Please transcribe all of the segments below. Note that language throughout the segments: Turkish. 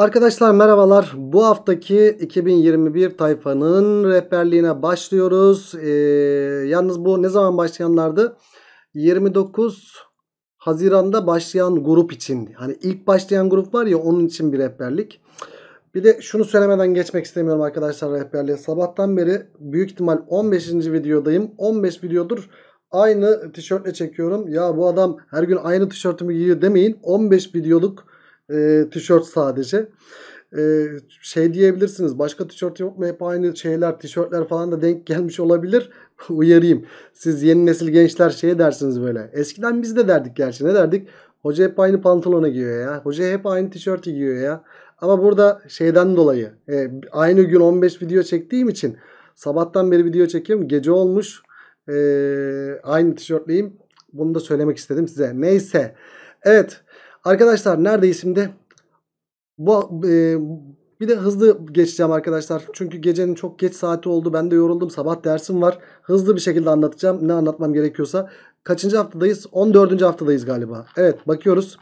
Arkadaşlar merhabalar. Bu haftaki 2021 tayfanın rehberliğine başlıyoruz. Ee, yalnız bu ne zaman başlayanlardı? 29 Haziran'da başlayan grup için. Hani ilk başlayan grup var ya onun için bir rehberlik. Bir de şunu söylemeden geçmek istemiyorum arkadaşlar rehberliğe. Sabahtan beri büyük ihtimal 15. videodayım. 15 videodur aynı tişörtle çekiyorum. Ya bu adam her gün aynı tişörtümü giyiyor demeyin. 15 videoluk e, tişört sadece. E, şey diyebilirsiniz başka tişört yok mu hep aynı şeyler tişörtler falan da denk gelmiş olabilir. Uyarayım. Siz yeni nesil gençler şey dersiniz böyle. Eskiden biz de derdik gerçi ne derdik? Hoca hep aynı pantolonu giyiyor ya. Hoca hep aynı tişörtü giyiyor ya. Ama burada şeyden dolayı e, aynı gün 15 video çektiğim için sabahtan beri video çekiyorum. Gece olmuş. E, aynı tişörtleyim. Bunu da söylemek istedim size. Neyse. Evet. Arkadaşlar neredeyiz şimdi? Bu, e, bir de hızlı geçeceğim arkadaşlar. Çünkü gecenin çok geç saati oldu. Ben de yoruldum. Sabah dersim var. Hızlı bir şekilde anlatacağım. Ne anlatmam gerekiyorsa. Kaçıncı haftadayız? 14. haftadayız galiba. Evet bakıyoruz.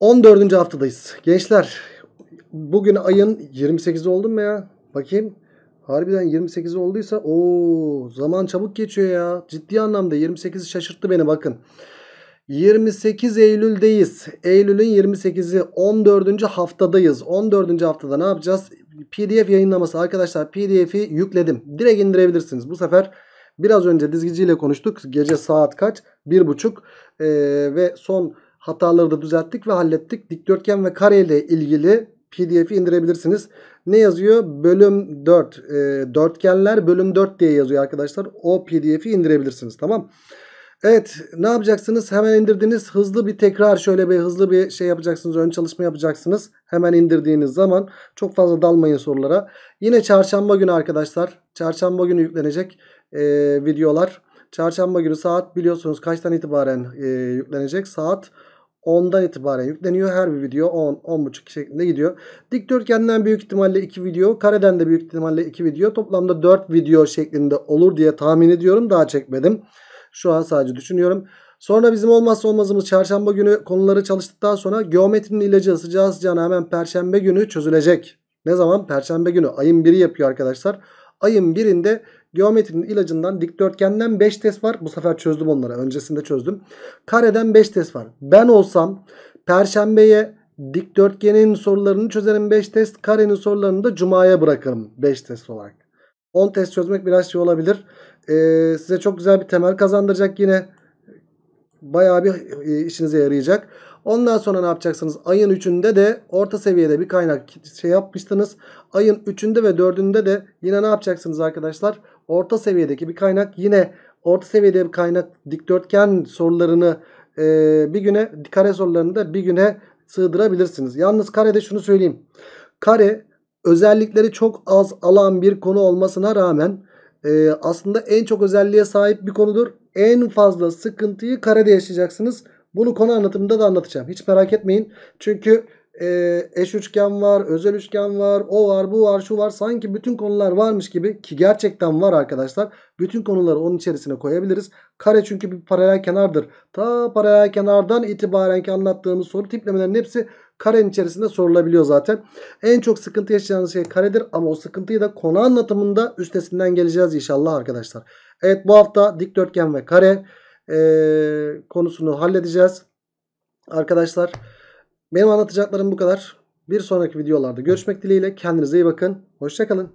14. haftadayız. Gençler bugün ayın 28'i oldu mu ya? Bakayım. Harbiden 28 olduysa o zaman çabuk geçiyor ya. Ciddi anlamda 28'i şaşırttı beni bakın. 28 Eylül'deyiz. Eylül'ün 28'i 14. haftadayız. 14. haftada ne yapacağız? PDF yayınlaması arkadaşlar PDF'i yükledim. Direkt indirebilirsiniz. Bu sefer biraz önce dizgiciyle konuştuk. Gece saat kaç? 1.30 ee, ve son hataları da düzelttik ve hallettik. Dikdörtgen ve kare ile ilgili PDF'i indirebilirsiniz. Ne yazıyor? Bölüm 4. E, ee, dörtgenler bölüm 4 diye yazıyor arkadaşlar. O PDF'i indirebilirsiniz. Tamam mı? Evet ne yapacaksınız? Hemen indirdiniz. Hızlı bir tekrar şöyle bir hızlı bir şey yapacaksınız. Ön çalışma yapacaksınız. Hemen indirdiğiniz zaman çok fazla dalmayın sorulara. Yine çarşamba günü arkadaşlar. Çarşamba günü yüklenecek e, videolar. Çarşamba günü saat biliyorsunuz kaçtan itibaren e, yüklenecek? Saat 10'dan itibaren yükleniyor. Her bir video 10, 10.5 şeklinde gidiyor. Dikdörtgenden büyük ihtimalle 2 video. Kareden de büyük ihtimalle 2 video. Toplamda 4 video şeklinde olur diye tahmin ediyorum. Daha çekmedim. Şu an sadece düşünüyorum. Sonra bizim olmazsa olmazımız çarşamba günü konuları çalıştıktan sonra geometrinin ilacı sıcağı sıcağına hemen perşembe günü çözülecek. Ne zaman? Perşembe günü. Ayın 1'i yapıyor arkadaşlar. Ayın 1'inde geometrinin ilacından dikdörtgenden 5 test var. Bu sefer çözdüm onları. Öncesinde çözdüm. Kareden 5 test var. Ben olsam perşembeye dikdörtgenin sorularını çözerim 5 test. Karenin sorularını da cumaya bırakırım 5 test olarak. 10 test çözmek biraz şey olabilir e, size çok güzel bir temel kazandıracak yine. Bayağı bir e, işinize yarayacak. Ondan sonra ne yapacaksınız? Ayın 3'ünde de orta seviyede bir kaynak şey yapmıştınız. Ayın 3'ünde ve 4'ünde de yine ne yapacaksınız arkadaşlar? Orta seviyedeki bir kaynak yine orta seviyede bir kaynak dikdörtgen sorularını e, bir güne kare sorularını da bir güne sığdırabilirsiniz. Yalnız karede şunu söyleyeyim. Kare özellikleri çok az alan bir konu olmasına rağmen e, aslında en çok özelliğe sahip bir konudur. En fazla sıkıntıyı karede yaşayacaksınız. Bunu konu anlatımında da anlatacağım. Hiç merak etmeyin. Çünkü e, eş üçgen var, özel üçgen var, o var, bu var, şu var. Sanki bütün konular varmış gibi ki gerçekten var arkadaşlar. Bütün konuları onun içerisine koyabiliriz. Kare çünkü bir paralel kenardır. Ta paralel kenardan itibarenki anlattığımız soru tiplemelerinin hepsi Karenin içerisinde sorulabiliyor zaten. En çok sıkıntı yaşayacağınız şey karedir ama o sıkıntıyı da konu anlatımında üstesinden geleceğiz inşallah arkadaşlar. Evet bu hafta dikdörtgen ve kare e, konusunu halledeceğiz. Arkadaşlar benim anlatacaklarım bu kadar. Bir sonraki videolarda görüşmek dileğiyle. Kendinize iyi bakın. Hoşçakalın.